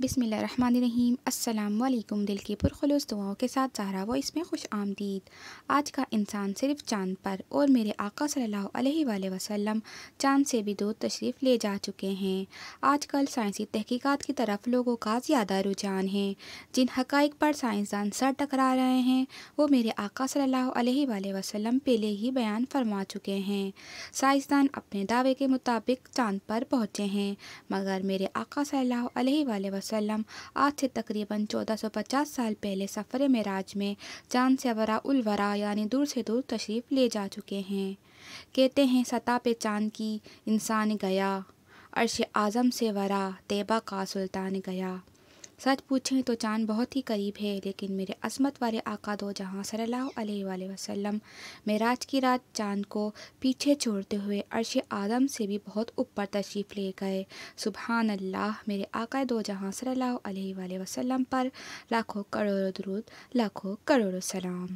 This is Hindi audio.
बिसमीम अल्लाम दिल की पुरखलूस दुआओं के साथ जहरा वो इसमें खुश आमदीद आज का इंसान सिर्फ चांद पर और मेरे आका सल्ला अलैहि चांद से भी दो तशरीफ़ ले जा चुके हैं आजकल साइंसी तहकीकात की तरफ लोगों का ज़्यादा रुझान है जिन हकाइक पर साइंसदान सर टकरा रहे हैं वो मेरे आका सल्ला अलैहि पहले ही बयान फरमा चुके हैं साइंसदान अपने दावे के मुताबिक चांद पर पहुँचे हैं मगर मेरे आका सल्ला अलैहि वसल्लम आज से तकरीबन 1450 साल पहले सफ़र मराज में चांद से वरा उलवरा यानी दूर से दूर तशरीफ़ ले जा चुके हैं कहते हैं सतह पे चांद की इंसान गया अर्श आज़म से वरा तेबा का सुल्तान गया сад પૂછે તો ચાંદ બહોત હી કરીબ હે લેકિન મેરે અસ્મત વાલે આકાદ ઓ જહા સરેલાવ અલી વાલે વસલ્લમ મિરાજ કી રાત ચાંદ કો પીછે છોડતે હુએ અર્શ-એ આદમ સે ભી બહોત ઉપર તશીફ લે ગયે સુબહાન અલ્લાહ મેરે આકાદ ઓ જહા સરેલાવ અલી વાલે વસલ્લમ પર લાખો કરોડો દુરુદ લાખો કરોડો સલામ